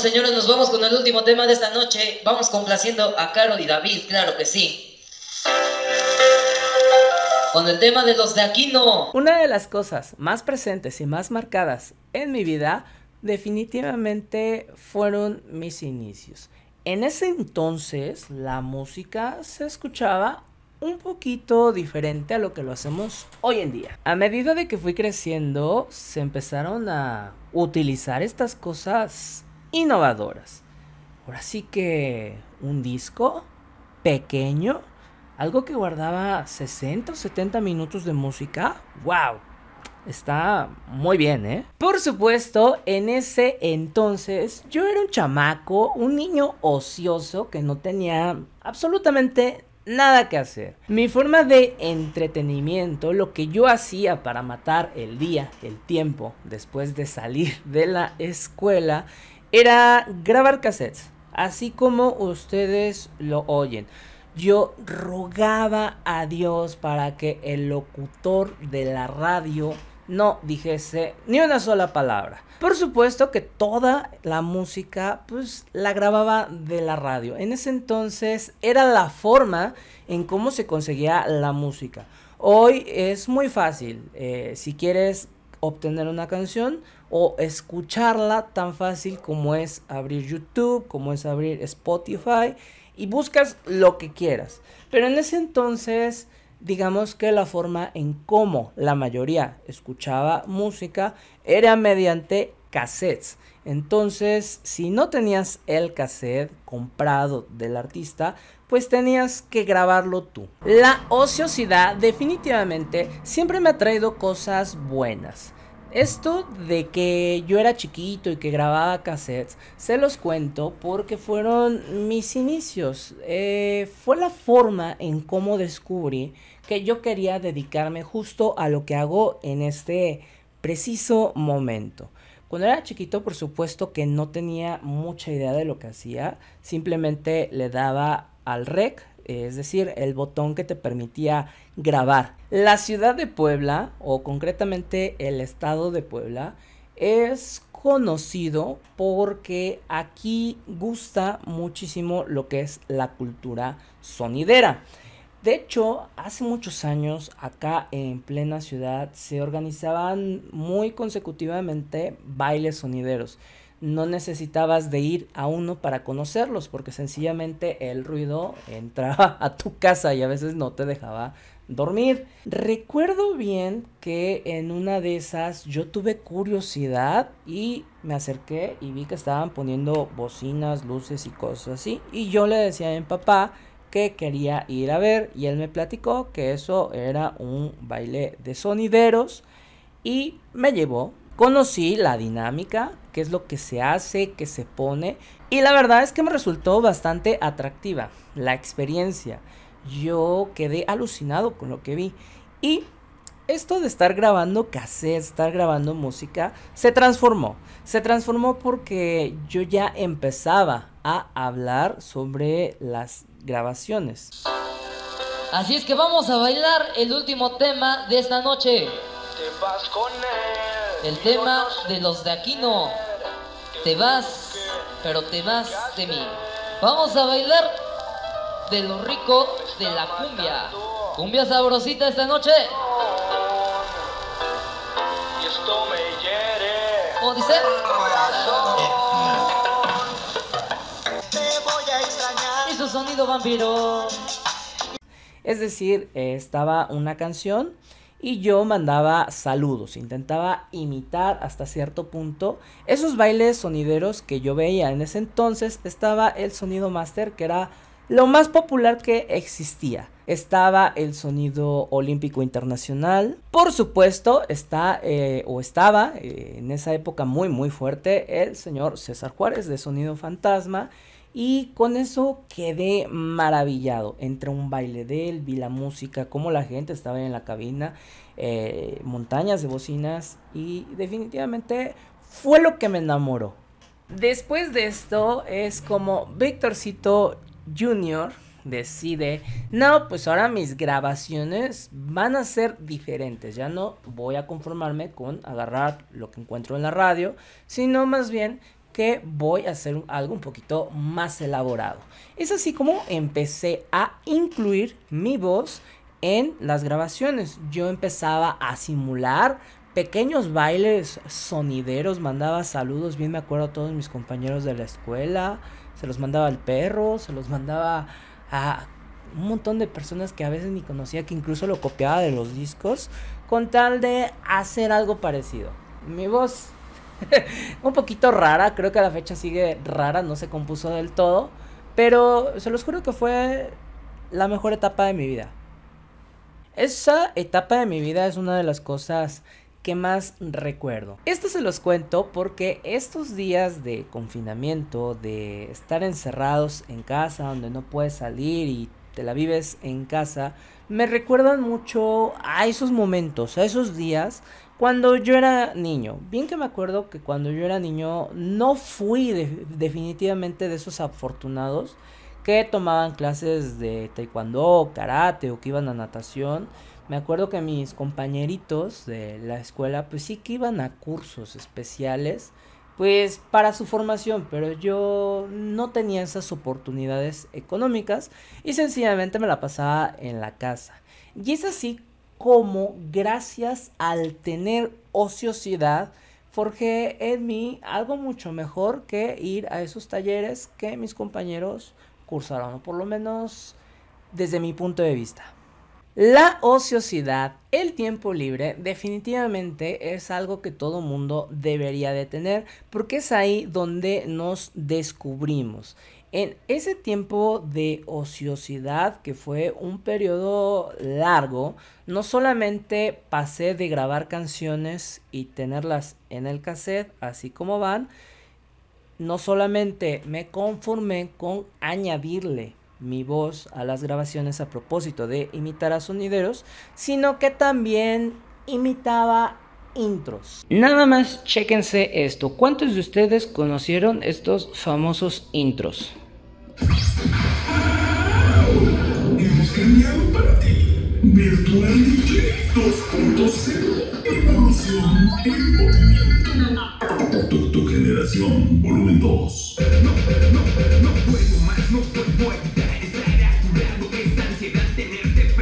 señores, nos vamos con el último tema de esta noche. Vamos complaciendo a Caro y David, claro que sí. Con el tema de los de aquí no, Una de las cosas más presentes y más marcadas en mi vida definitivamente fueron mis inicios. En ese entonces la música se escuchaba un poquito diferente a lo que lo hacemos hoy en día. A medida de que fui creciendo, se empezaron a utilizar estas cosas innovadoras. Ahora sí que un disco pequeño, algo que guardaba 60 o 70 minutos de música, wow, está muy bien, ¿eh? Por supuesto, en ese entonces yo era un chamaco, un niño ocioso que no tenía absolutamente nada que hacer. Mi forma de entretenimiento, lo que yo hacía para matar el día, el tiempo, después de salir de la escuela, era grabar cassettes, así como ustedes lo oyen. Yo rogaba a Dios para que el locutor de la radio no dijese ni una sola palabra. Por supuesto que toda la música pues la grababa de la radio. En ese entonces era la forma en cómo se conseguía la música. Hoy es muy fácil. Eh, si quieres obtener una canción o escucharla tan fácil como es abrir YouTube, como es abrir Spotify y buscas lo que quieras. Pero en ese entonces, digamos que la forma en cómo la mayoría escuchaba música era mediante cassettes. Entonces, si no tenías el cassette comprado del artista, pues tenías que grabarlo tú. La ociosidad definitivamente siempre me ha traído cosas buenas. Esto de que yo era chiquito y que grababa cassettes, se los cuento porque fueron mis inicios. Eh, fue la forma en cómo descubrí que yo quería dedicarme justo a lo que hago en este preciso momento. Cuando era chiquito, por supuesto que no tenía mucha idea de lo que hacía, simplemente le daba al rec, es decir, el botón que te permitía grabar. La ciudad de Puebla, o concretamente el estado de Puebla, es conocido porque aquí gusta muchísimo lo que es la cultura sonidera. De hecho, hace muchos años acá en plena ciudad se organizaban muy consecutivamente bailes sonideros. No necesitabas de ir a uno para conocerlos porque sencillamente el ruido entraba a tu casa y a veces no te dejaba dormir. Recuerdo bien que en una de esas yo tuve curiosidad y me acerqué y vi que estaban poniendo bocinas, luces y cosas así. Y yo le decía a mi papá que quería ir a ver y él me platicó que eso era un baile de sonideros y me llevó. Conocí la dinámica, qué es lo que se hace, qué se pone y la verdad es que me resultó bastante atractiva la experiencia. Yo quedé alucinado con lo que vi y esto de estar grabando cassettes, estar grabando música, se transformó. Se transformó porque yo ya empezaba a hablar sobre las grabaciones. Así es que vamos a bailar el último tema de esta noche. Te vas con él, el tema de los de Aquino. Te, te vas, pero te vas de mí. Vamos a bailar de lo rico de la cumbia. Cumbia sabrosita esta noche. esto me dice? sonido vampiro. Es decir, eh, estaba una canción y yo mandaba saludos, intentaba imitar hasta cierto punto esos bailes sonideros que yo veía. En ese entonces estaba el sonido master, que era lo más popular que existía. Estaba el sonido olímpico internacional. Por supuesto, está eh, o estaba eh, en esa época muy muy fuerte el señor César Juárez de Sonido Fantasma y con eso quedé maravillado. Entre un baile de él, vi la música, cómo la gente estaba en la cabina, eh, montañas de bocinas y definitivamente fue lo que me enamoró. Después de esto es como Víctorcito Jr. decide, no, pues ahora mis grabaciones van a ser diferentes, ya no voy a conformarme con agarrar lo que encuentro en la radio, sino más bien que voy a hacer algo un poquito más elaborado. Es así como empecé a incluir mi voz en las grabaciones. Yo empezaba a simular pequeños bailes sonideros, mandaba saludos, bien me acuerdo a todos mis compañeros de la escuela, se los mandaba al perro, se los mandaba a un montón de personas que a veces ni conocía, que incluso lo copiaba de los discos, con tal de hacer algo parecido. Mi voz un poquito rara, creo que la fecha sigue rara, no se compuso del todo, pero se los juro que fue la mejor etapa de mi vida. Esa etapa de mi vida es una de las cosas que más recuerdo. Esto se los cuento porque estos días de confinamiento, de estar encerrados en casa, donde no puedes salir y te la vives en casa, me recuerdan mucho a esos momentos, a esos días cuando yo era niño, bien que me acuerdo que cuando yo era niño no fui definitivamente de esos afortunados que tomaban clases de taekwondo, karate o que iban a natación. Me acuerdo que mis compañeritos de la escuela pues sí que iban a cursos especiales pues para su formación, pero yo no tenía esas oportunidades económicas y sencillamente me la pasaba en la casa. Y es así como gracias al tener ociosidad forjé en mí algo mucho mejor que ir a esos talleres que mis compañeros cursaron, por lo menos desde mi punto de vista. La ociosidad, el tiempo libre, definitivamente es algo que todo mundo debería de tener porque es ahí donde nos descubrimos. En ese tiempo de ociosidad, que fue un periodo largo, no solamente pasé de grabar canciones y tenerlas en el cassette, así como van, no solamente me conformé con añadirle mi voz a las grabaciones a propósito de imitar a sonideros, sino que también imitaba intros. Nada más chéquense esto. ¿Cuántos de ustedes conocieron estos famosos intros? Virtual 2.0. Evolución en movimiento. Tu, generación, volumen 2. No, no, no puedo más, no puedo tu ansiedad, tenerte,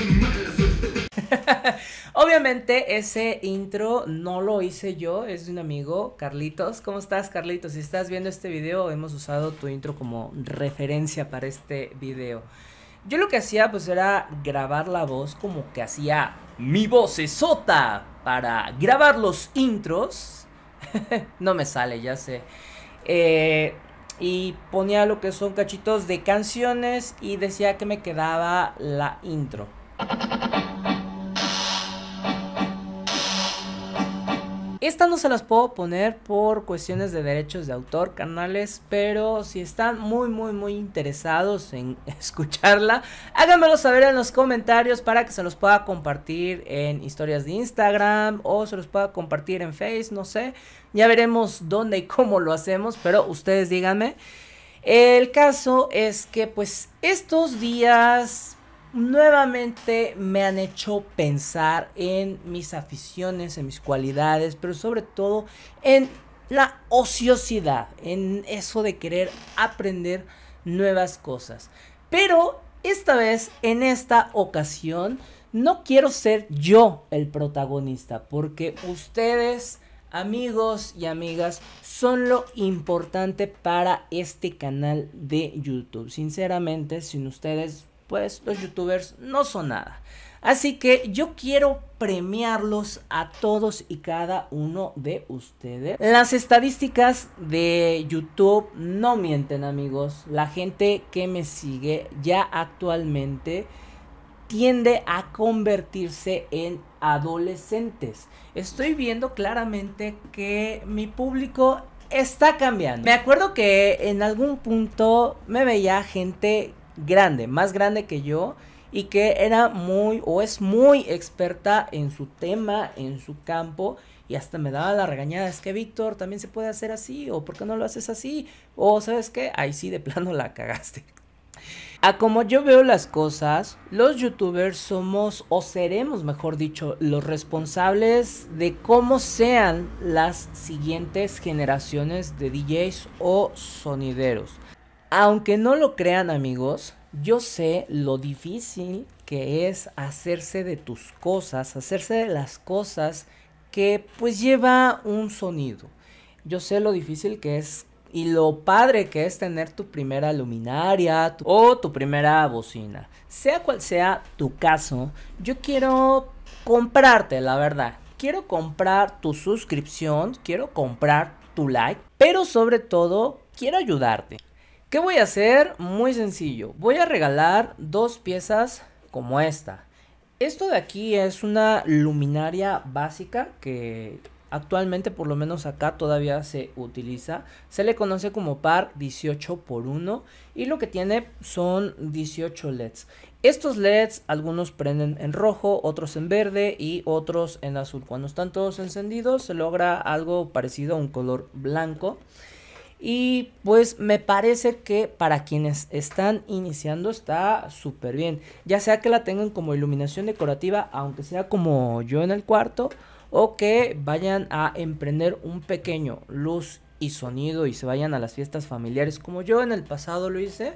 perderte Obviamente ese intro no lo hice yo, es de un amigo, Carlitos. ¿Cómo estás, Carlitos? Si estás viendo este video, hemos usado tu intro como referencia para este video. Yo lo que hacía pues era grabar la voz como que hacía mi voz es sota para grabar los intros. no me sale, ya sé. Eh, y ponía lo que son cachitos de canciones y decía que me quedaba la intro. no se las puedo poner por cuestiones de derechos de autor, canales, pero si están muy, muy, muy interesados en escucharla, háganmelo saber en los comentarios para que se los pueda compartir en historias de Instagram o se los pueda compartir en Face, no sé. Ya veremos dónde y cómo lo hacemos, pero ustedes díganme. El caso es que pues estos días nuevamente me han hecho pensar en mis aficiones, en mis cualidades, pero sobre todo en la ociosidad, en eso de querer aprender nuevas cosas. Pero esta vez, en esta ocasión, no quiero ser yo el protagonista, porque ustedes, amigos y amigas, son lo importante para este canal de YouTube. Sinceramente, sin ustedes pues los youtubers no son nada. Así que yo quiero premiarlos a todos y cada uno de ustedes. Las estadísticas de YouTube no mienten amigos. La gente que me sigue ya actualmente tiende a convertirse en adolescentes. Estoy viendo claramente que mi público está cambiando. Me acuerdo que en algún punto me veía gente grande, más grande que yo y que era muy o es muy experta en su tema, en su campo y hasta me daba la regañada, es que Víctor también se puede hacer así o por qué no lo haces así o sabes qué, ahí sí de plano la cagaste. A como yo veo las cosas, los youtubers somos o seremos, mejor dicho, los responsables de cómo sean las siguientes generaciones de DJs o sonideros. Aunque no lo crean amigos, yo sé lo difícil que es hacerse de tus cosas, hacerse de las cosas que pues lleva un sonido. Yo sé lo difícil que es y lo padre que es tener tu primera luminaria o tu primera bocina. Sea cual sea tu caso, yo quiero comprarte, la verdad. Quiero comprar tu suscripción, quiero comprar tu like, pero sobre todo quiero ayudarte. ¿Qué voy a hacer? Muy sencillo. Voy a regalar dos piezas como esta. Esto de aquí es una luminaria básica que actualmente por lo menos acá todavía se utiliza. Se le conoce como par 18 por 1 y lo que tiene son 18 LEDs. Estos LEDs algunos prenden en rojo, otros en verde y otros en azul. Cuando están todos encendidos se logra algo parecido a un color blanco. Y pues me parece que para quienes están iniciando está súper bien. Ya sea que la tengan como iluminación decorativa, aunque sea como yo en el cuarto, o que vayan a emprender un pequeño luz y sonido y se vayan a las fiestas familiares como yo en el pasado lo hice,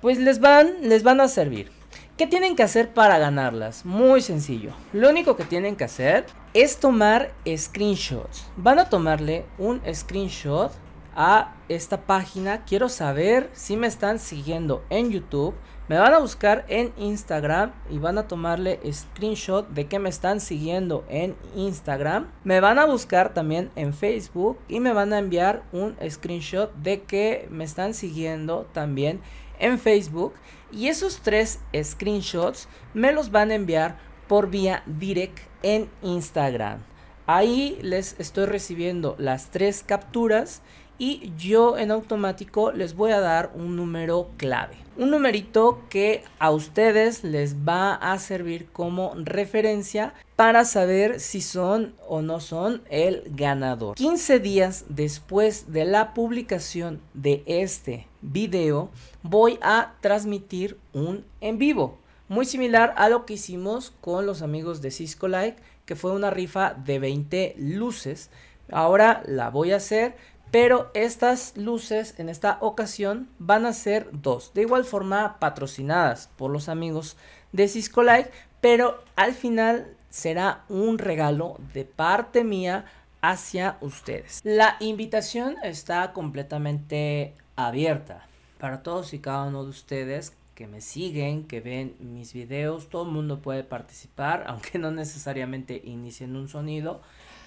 pues les van, les van a servir. ¿Qué tienen que hacer para ganarlas? Muy sencillo. Lo único que tienen que hacer es tomar screenshots. Van a tomarle un screenshot a esta página. Quiero saber si me están siguiendo en YouTube. Me van a buscar en Instagram y van a tomarle screenshot de que me están siguiendo en Instagram. Me van a buscar también en Facebook y me van a enviar un screenshot de que me están siguiendo también en Facebook. Y esos tres screenshots me los van a enviar por vía direct en Instagram. Ahí les estoy recibiendo las tres capturas y yo en automático les voy a dar un número clave. Un numerito que a ustedes les va a servir como referencia para saber si son o no son el ganador. 15 días después de la publicación de este video voy a transmitir un en vivo. Muy similar a lo que hicimos con los amigos de Cisco Like, que fue una rifa de 20 luces. Ahora la voy a hacer pero estas luces en esta ocasión van a ser dos. De igual forma patrocinadas por los amigos de Cisco Live. Pero al final será un regalo de parte mía hacia ustedes. La invitación está completamente abierta para todos y cada uno de ustedes que me siguen, que ven mis videos. Todo el mundo puede participar, aunque no necesariamente inicien un sonido.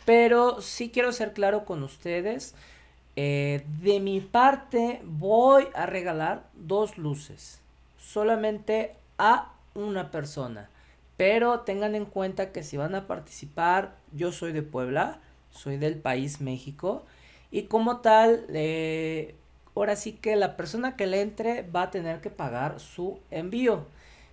Pero sí quiero ser claro con ustedes eh, de mi parte voy a regalar dos luces, solamente a una persona. Pero tengan en cuenta que si van a participar, yo soy de Puebla, soy del país México. Y como tal, eh, ahora sí que la persona que le entre va a tener que pagar su envío.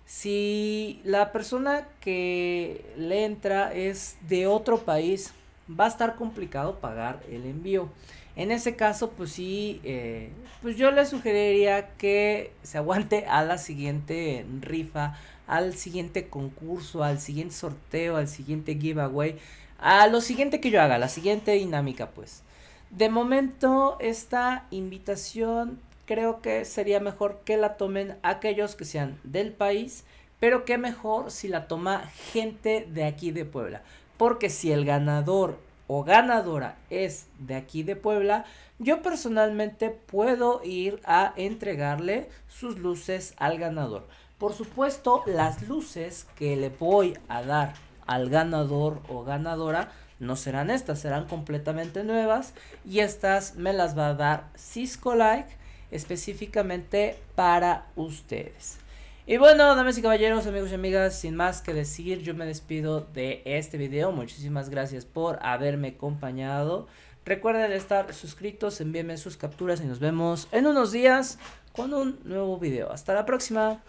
Si la persona que le entra es de otro país, va a estar complicado pagar el envío. En ese caso, pues sí, eh, pues yo le sugeriría que se aguante a la siguiente rifa, al siguiente concurso, al siguiente sorteo, al siguiente giveaway, a lo siguiente que yo haga, la siguiente dinámica, pues. De momento, esta invitación creo que sería mejor que la tomen aquellos que sean del país, pero qué mejor si la toma gente de aquí de Puebla. Porque si el ganador o ganadora es de aquí de Puebla, yo personalmente puedo ir a entregarle sus luces al ganador. Por supuesto, las luces que le voy a dar al ganador o ganadora no serán estas, serán completamente nuevas y estas me las va a dar Cisco Like específicamente para ustedes. Y bueno, damas y caballeros, amigos y amigas, sin más que decir, yo me despido de este video. Muchísimas gracias por haberme acompañado. Recuerden estar suscritos, envíenme sus capturas y nos vemos en unos días con un nuevo video. Hasta la próxima.